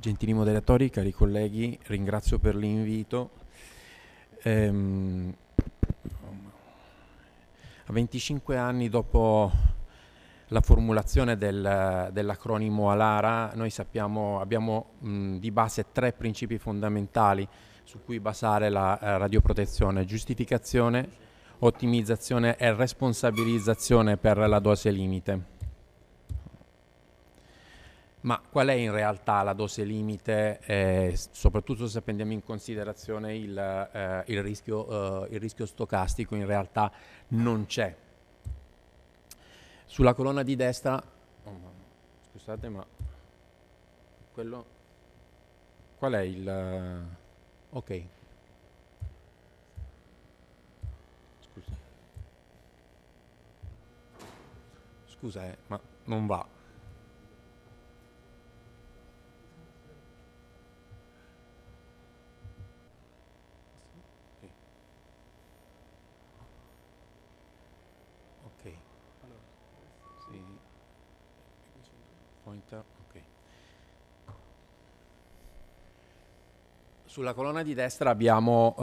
Gentili moderatori, cari colleghi, ringrazio per l'invito. Ehm, a 25 anni dopo la formulazione del, dell'acronimo ALARA, noi sappiamo, abbiamo mh, di base tre principi fondamentali su cui basare la eh, radioprotezione, giustificazione, ottimizzazione e responsabilizzazione per la dose limite. Ma qual è in realtà la dose limite, eh, soprattutto se prendiamo in considerazione il, eh, il, rischio, eh, il rischio stocastico, in realtà non c'è. Sulla colonna di destra, oh, scusate ma quello, qual è il, eh, ok, scusa, scusa eh, ma non va. pointer, okay. Sulla colonna di destra abbiamo uh,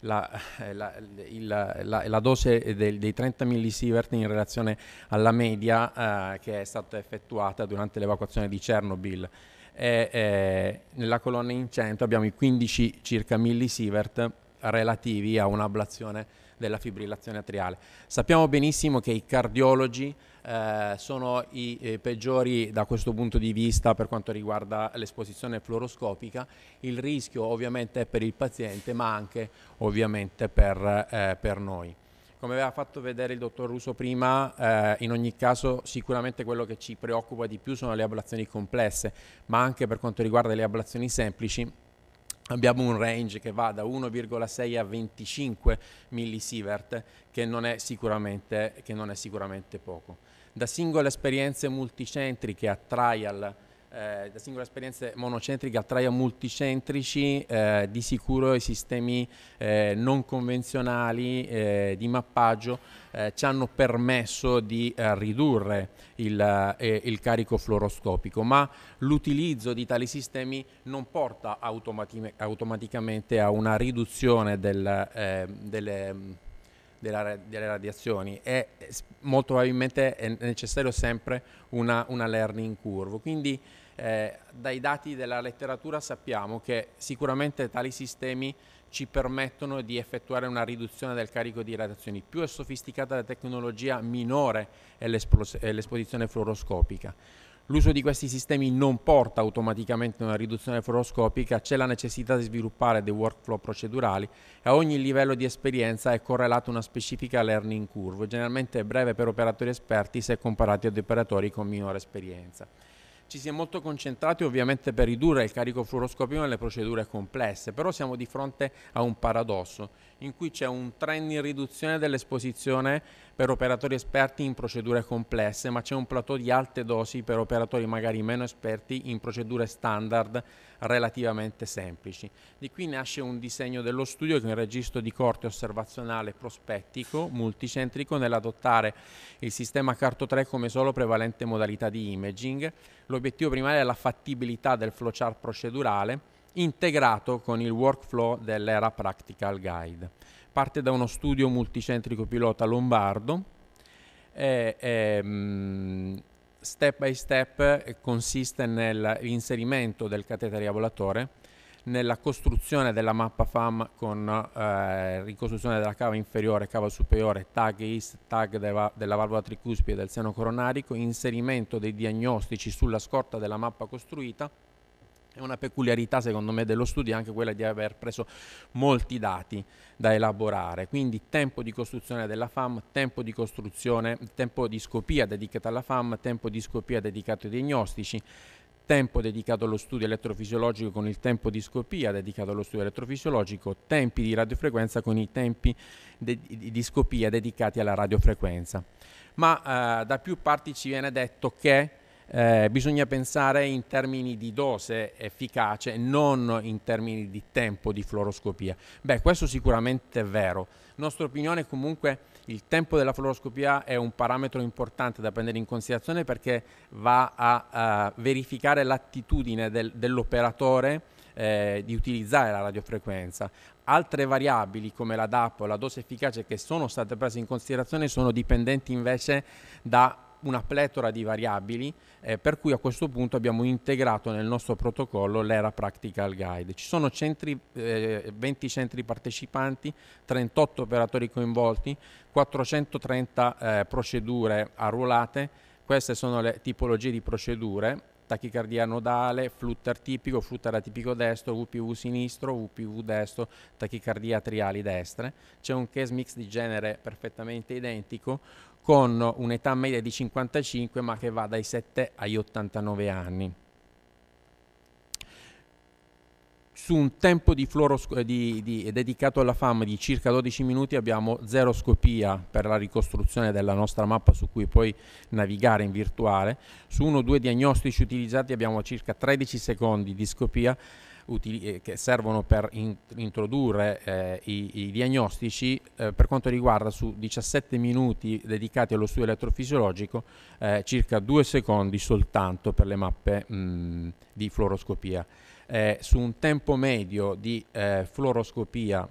la, eh, la, il, la, la, dose del, dei 30 millisievert in relazione alla media uh, che è stata effettuata durante l'evacuazione di Chernobyl. E, eh, nella colonna in centro abbiamo i 15 circa millisievert relativi a un'ablazione della fibrillazione atriale. Sappiamo benissimo che i cardiologi eh, sono i eh, peggiori da questo punto di vista per quanto riguarda l'esposizione fluoroscopica. Il rischio ovviamente è per il paziente ma anche ovviamente per, eh, per noi. Come aveva fatto vedere il dottor Russo prima, eh, in ogni caso sicuramente quello che ci preoccupa di più sono le ablazioni complesse, ma anche per quanto riguarda le ablazioni semplici abbiamo un range che va da 1,6 a 25 millisievert che non è sicuramente, non è sicuramente poco da singole esperienze multicentriche a trial, eh, da singole esperienze monocentriche a trial multicentrici, eh, di sicuro i sistemi eh, non convenzionali eh, di mappaggio eh, ci hanno permesso di eh, ridurre il, il, carico fluoroscopico, ma l'utilizzo di tali sistemi non porta automaticamente a una riduzione del, delle della, delle radiazioni e molto probabilmente è necessario sempre una, una learning curve. Quindi eh, dai dati della letteratura sappiamo che sicuramente tali sistemi ci permettono di effettuare una riduzione del carico di radiazioni. Più è sofisticata la tecnologia, minore è, è l'esposizione fluoroscopica. L'uso di questi sistemi non porta automaticamente a una riduzione fluoroscopica, c'è la necessità di sviluppare dei workflow procedurali e a ogni livello di esperienza è correlata una specifica learning curve, generalmente breve per operatori esperti se comparati ad operatori con minore esperienza. Ci si è molto concentrati ovviamente per ridurre il carico fluoroscopico nelle procedure complesse, però siamo di fronte a un paradosso in cui c'è un trend in riduzione dell'esposizione per operatori esperti in procedure complesse, ma c'è un plateau di alte dosi per operatori magari meno esperti in procedure standard relativamente semplici. Di qui nasce un disegno dello studio che è un registro di corte osservazionale prospettico multicentrico nell'adottare il sistema Carto 3 come solo prevalente modalità di imaging. L'obiettivo primario è la fattibilità del flowchart procedurale integrato con il workflow dell'era Practical Guide parte da uno studio multicentrico pilota lombardo. E, e, mm, step by step consiste nell'inserimento del catetere volatore nella costruzione della mappa FAM con eh, ricostruzione della cava inferiore, cava superiore, tag IST, tag deva, della valvola tricuspide del seno coronarico, inserimento dei diagnostici sulla scorta della mappa costruita, è una peculiarità secondo me dello studio anche quella di aver preso molti dati da elaborare, quindi tempo di costruzione della FAM, tempo di costruzione, tempo di scopia dedicata alla FAM, tempo di scopia dedicato ai diagnostici, tempo dedicato allo studio elettrofisiologico con il tempo di scopia dedicato allo studio elettrofisiologico, tempi di radiofrequenza con i tempi di scopia dedicati alla radiofrequenza. Ma eh, da più parti ci viene detto che eh, bisogna pensare in termini di dose efficace, non in termini di tempo di fluoroscopia. Beh, questo sicuramente è vero. Nostra opinione comunque il tempo della fluoroscopia è un parametro importante da prendere in considerazione perché va a, a verificare l'attitudine del, dell'operatore eh, di utilizzare la radiofrequenza. Altre variabili come la DAP o la dose efficace che sono state prese in considerazione sono dipendenti invece da una pletora di variabili eh, per cui a questo punto abbiamo integrato nel nostro protocollo l'era practical guide. Ci sono centri, eh, 20 centri partecipanti, 38 operatori coinvolti, 430 eh, procedure arruolate, queste sono le tipologie di procedure tachicardia nodale, flutter tipico, flutter atipico destro, VPV sinistro, VPV destro, tachicardia triali destre. C'è un case mix di genere perfettamente identico con un'età media di 55 ma che va dai 7 agli 89 anni. su un tempo di di, di, dedicato alla FAM di circa 12 minuti abbiamo zero scopia per la ricostruzione della nostra mappa su cui poi navigare in virtuale, su uno o due diagnostici utilizzati abbiamo circa 13 secondi di scopia, utili- eh, che servono per in- introdurre eh, i-, i, diagnostici eh, per quanto riguarda su 17 minuti dedicati allo studio elettrofisiologico eh, circa 2 secondi soltanto per le mappe mh, mm, di fluoroscopia. Eh, su un tempo medio di eh, fluoroscopia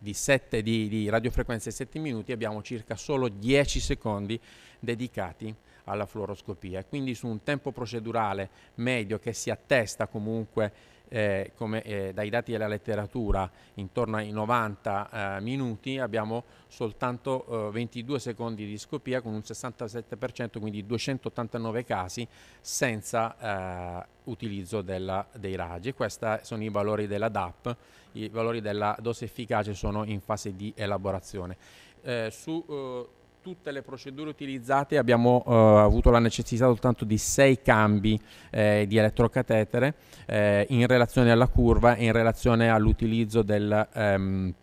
di, sette, di, di radiofrequenze 7 minuti abbiamo circa solo 10 secondi dedicati alla fluoroscopia. Quindi su un tempo procedurale medio che si attesta comunque eh, come, eh, dai dati della letteratura intorno ai 90 eh, minuti abbiamo soltanto 22 eh, secondi di scopia con un 67% quindi 289 casi senza eh, utilizzo della, dei raggi questi sono i valori della DAP i valori della dose efficace sono in fase di elaborazione eh, su tutte le procedure utilizzate abbiamo eh, avuto la necessità soltanto di sei cambi eh, di elettrocatetere eh, in relazione alla curva e in relazione all'utilizzo del... Ehm,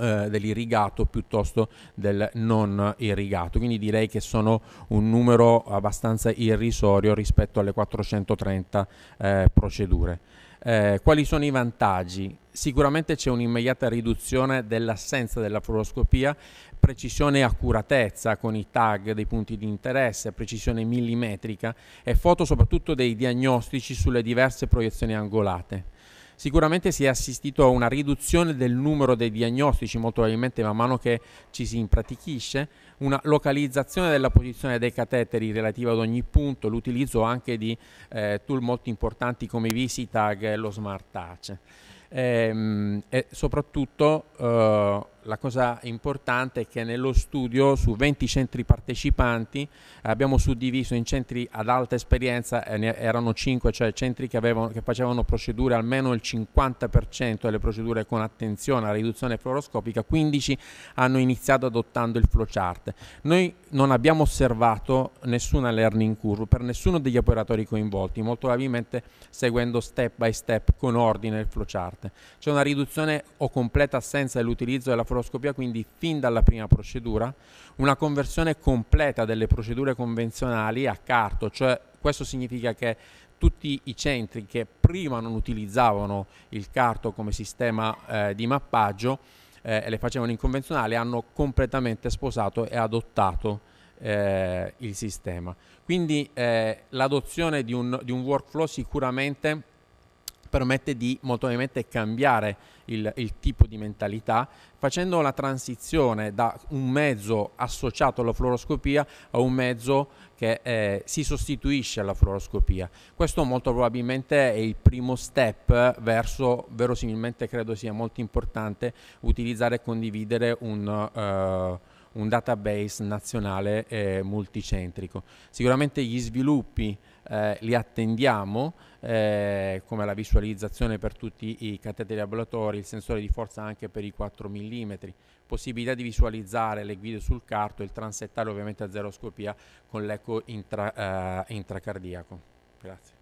eh, dell'irrigato piuttosto del non irrigato. Quindi direi che sono un numero abbastanza irrisorio rispetto alle 430 eh, procedure. Eh, quali sono i vantaggi? Sicuramente c'è un'immediata riduzione dell'assenza della fluoroscopia, precisione e accuratezza con i tag dei punti di interesse, precisione millimetrica e foto soprattutto dei diagnostici sulle diverse proiezioni angolate. Sicuramente si è assistito a una riduzione del numero dei diagnostici, molto probabilmente man mano che ci si impratichisce, una localizzazione della posizione dei cateteri relativa ad ogni punto, l'utilizzo anche di eh, tool molto importanti come i VisiTag e lo Smart Touch. E, ehm, e soprattutto eh, la cosa importante è che nello studio su 20 centri partecipanti abbiamo suddiviso in centri ad alta esperienza, erano 5, cioè centri che, avevano, che facevano procedure almeno il 50% delle procedure con attenzione alla riduzione fluoroscopica, 15 hanno iniziato adottando il flowchart. Noi non abbiamo osservato nessuna learning curve per nessuno degli operatori coinvolti, molto probabilmente seguendo step by step con ordine il flowchart. C'è una riduzione o completa assenza dell'utilizzo della fluoroscopica macroscopia, quindi fin dalla prima procedura, una conversione completa delle procedure convenzionali a carto, cioè questo significa che tutti i centri che prima non utilizzavano il carto come sistema eh, di mappaggio eh, e le facevano in convenzionale hanno completamente sposato e adottato eh, il sistema. Quindi eh, l'adozione di di un workflow sicuramente permette di molto ovviamente cambiare il, il, tipo di mentalità facendo la transizione da un mezzo associato alla fluoroscopia a un mezzo che eh, si sostituisce alla fluoroscopia. Questo molto probabilmente è il primo step verso, verosimilmente credo sia molto importante, utilizzare e condividere un... Eh, un database nazionale eh, multicentrico. Sicuramente gli sviluppi eh, li attendiamo, eh, come la visualizzazione per tutti i cateteri ambulatori, il sensore di forza anche per i 4 mm, possibilità di visualizzare le guide sul carto, il transettare ovviamente a zeroscopia con l'eco intra, eh, intracardiaco. Grazie.